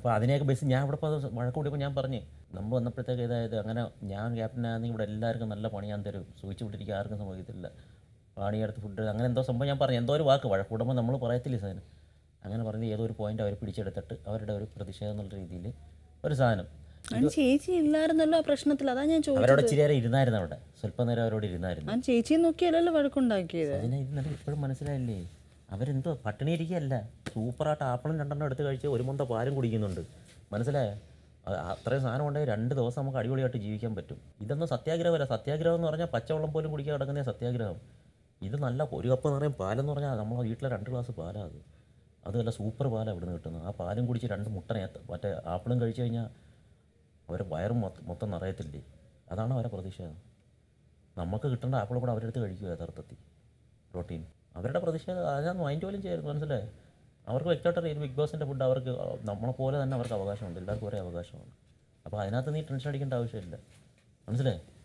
അപ്പോൾ അതിനെയൊക്കെ ബേസ് ഞാൻ ഇവിടെ ഇപ്പോൾ വഴക്ക് കൂടിയപ്പോൾ ഞാൻ പറഞ്ഞു നമ്മൾ വന്നപ്പോഴത്തേക്ക് ഇതായത് അങ്ങനെ ഞാൻ ക്യാപ്റ്റനാണെങ്കിൽ ഇവിടെ എല്ലാവർക്കും നല്ല പണി ഞാൻ തരും സൂചിച്ച് വിട്ടിരിക്കുക ആർക്കും സംഭവിക്കത്തില്ല പണിയെടുത്ത് ഫുഡ് അങ്ങനെ എന്തോ സംഭവം ഞാൻ പറഞ്ഞു എന്തോ ഒരു വാക്ക് വഴക്ക് കൂടുമ്പോൾ നമ്മൾ പറയത്തില്ല സാധനം അങ്ങനെ പറഞ്ഞ് ഏതോ ഒരു പോയിന്റ് അവർ പിടിച്ചെടുത്തിട്ട് അവരുടെ ഒരു പ്രതിഷേധം എന്നുള്ള രീതിയിൽ ഒരു സാധനം ചേച്ചി ഇല്ലായിരുന്നല്ലോ ആ പ്രശ്നത്തിൽ അതാ ഞാൻ അവരോട് ഇരുന്നായിരുന്നു അവിടെ സ്വല്പനേരം അവരോട് ഇരുന്നായിരുന്നു ചേച്ചിയെ നോക്കിയല്ലോ വഴക്കുണ്ടാക്കിയത് അതിനെ ഇപ്പോഴും മനസ്സിലായില്ലേ അവരെന്തോ പട്ടിണി ഇരിക്കുകയല്ല സൂപ്പറായിട്ട് ആപ്പിളും രണ്ടെണ്ണം എടുത്ത് കഴിച്ച് ഒരു മുന്ത പാലും കുടിക്കുന്നുണ്ട് മനസ്സിലായോ അത്രയും സാധനം ഉണ്ടെങ്കിൽ രണ്ട് ദിവസം നമുക്ക് അടിപൊളിയായിട്ട് ജീവിക്കാൻ പറ്റും ഇതൊന്നും സത്യാഗ്രഹമല്ല സത്യാഗ്രഹം എന്ന് പറഞ്ഞാൽ പച്ചവെള്ളം പോലും കുടിക്കാൻ കിടക്കുന്ന സത്യാഗ്രഹം ഇത് നല്ല ഒരു കപ്പ് എന്ന് പറയുമ്പോൾ പാലെന്ന് പറഞ്ഞാൽ നമ്മൾ വീട്ടിലെ രണ്ട് ഗ്ലാസ് പാലാണ് അത് നല്ല സൂപ്പർ പാലാണ് ഇവിടുന്ന് കിട്ടുന്നത് ആ പാലും കുടിച്ച് രണ്ട് മുട്ട മറ്റേ ആപ്പിളും കഴിച്ചു കഴിഞ്ഞാൽ അവരെ വയറും മൊത്തം നിറയത്തില്ലേ അതാണ് അവരെ പ്രതീക്ഷ നമുക്ക് കിട്ടേണ്ട ആപ്പിൾ കൂടെ അവരെടുത്ത് കഴിക്കുക യഥാർത്ഥത്തിൽ പ്രോട്ടീൻ അവരുടെ പ്രതിഷേധം അതിനകത്ത് മൈൻഡ് പോലും ചെയ്യരുത് മനസ്സിലായി അവർക്ക് വ്യക്തമായിട്ട് ഈ ബിഗ് ബോസിൻ്റെ ഫുഡ് അവർക്ക് നമ്മളെ പോലെ തന്നെ അവർക്ക് അവകാശമുണ്ട് എല്ലാവർക്കും ഒരേ അവകാശമാണ് അപ്പോൾ അതിനകത്ത് നീ ടെൻഷൻ അടിക്കേണ്ട ആവശ്യമില്ല മനസ്സിലായി